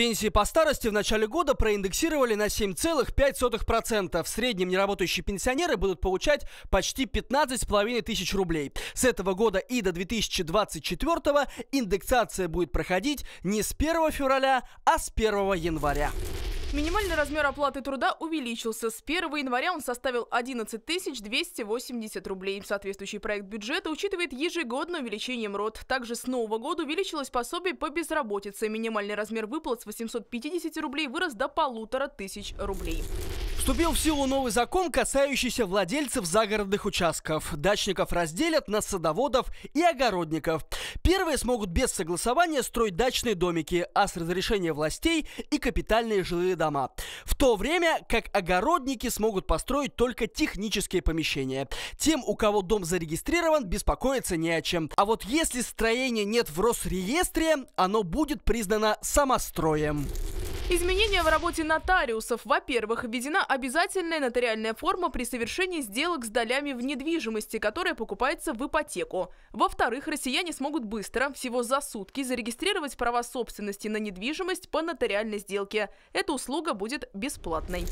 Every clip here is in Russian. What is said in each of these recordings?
Пенсии по старости в начале года проиндексировали на 7,5%. В среднем неработающие пенсионеры будут получать почти 15,5 тысяч рублей. С этого года и до 2024 индексация будет проходить не с 1 февраля, а с 1 января. Минимальный размер оплаты труда увеличился. С 1 января он составил 11 280 рублей. Соответствующий проект бюджета учитывает ежегодное увеличение МРОД. Также с нового года увеличилось пособие по безработице. Минимальный размер выплат с 850 рублей вырос до полутора тысяч рублей. Вступил в силу новый закон, касающийся владельцев загородных участков. Дачников разделят на садоводов и огородников. Первые смогут без согласования строить дачные домики, а с разрешения властей и капитальные жилые дома. В то время как огородники смогут построить только технические помещения. Тем, у кого дом зарегистрирован, беспокоиться не о чем. А вот если строения нет в Росреестре, оно будет признано самостроем. Изменения в работе нотариусов. Во-первых, введена обязательная нотариальная форма при совершении сделок с долями в недвижимости, которая покупается в ипотеку. Во-вторых, россияне смогут быстро, всего за сутки, зарегистрировать права собственности на недвижимость по нотариальной сделке. Эта услуга будет бесплатной.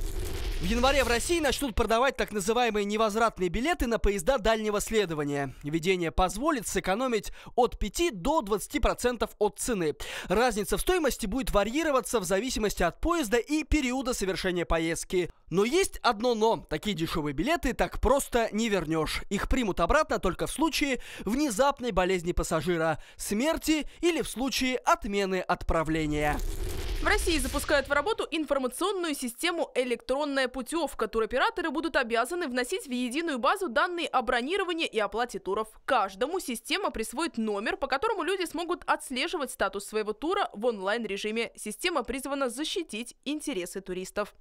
В январе в России начнут продавать так называемые невозвратные билеты на поезда дальнего следования. Введение позволит сэкономить от 5 до 20% от цены. Разница в стоимости будет варьироваться в зависимости от поезда и периода совершения поездки. Но есть одно но. Такие дешевые билеты так просто не вернешь. Их примут обратно только в случае внезапной болезни пассажира, смерти или в случае отмены отправления. В России запускают в работу информационную систему «Электронная путевка». Туроператоры будут обязаны вносить в единую базу данные о бронировании и оплате туров. Каждому система присвоит номер, по которому люди смогут отслеживать статус своего тура в онлайн-режиме. Система призвана защитить интересы туристов.